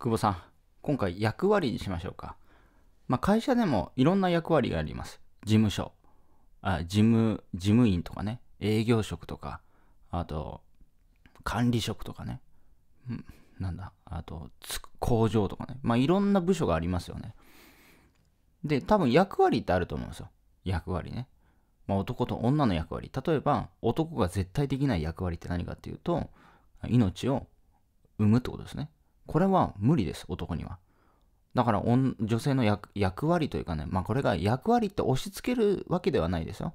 久保さん、今回役割にしましょうか。まあ、会社でもいろんな役割があります。事務所、あ事務、事務員とかね、営業職とか、あと、管理職とかね、うん、なんだ、あと、工場とかね、まあ、いろんな部署がありますよね。で、多分役割ってあると思うんですよ。役割ね。まあ、男と女の役割。例えば、男が絶対できない役割って何かっていうと、命を産むってことですね。これは無理です、男には。だから女性の役割というかね、まあ、これが役割って押し付けるわけではないですよ。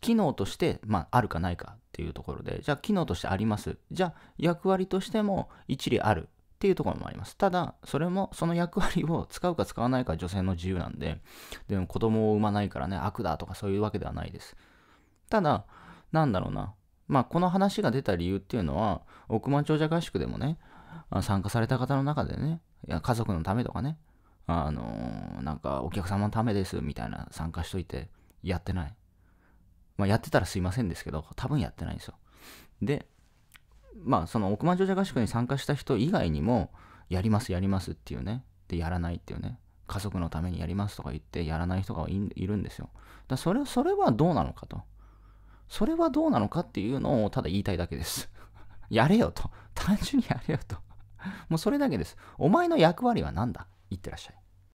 機能として、まあ、あるかないかっていうところで、じゃあ機能としてあります。じゃあ役割としても一理あるっていうところもあります。ただ、それも、その役割を使うか使わないか女性の自由なんで、でも子供を産まないからね、悪だとかそういうわけではないです。ただ、なんだろうな。まあ、この話が出た理由っていうのは、億万長者合宿でもね、参加された方の中でね、いや家族のためとかね、あのー、なんかお客様のためですみたいな参加しといて、やってない。まあ、やってたらすいませんですけど、多分やってないんですよ。で、まあ、その億万長者合宿に参加した人以外にも、やります、やりますっていうね、で、やらないっていうね、家族のためにやりますとか言って、やらない人がいるんですよ。だそれ、それはどうなのかと。それはどうなのかっていうのをただ言いたいだけです。やれよと。単純にやれよと。もうそれだけです。お前の役割は何だ言ってらっしゃい。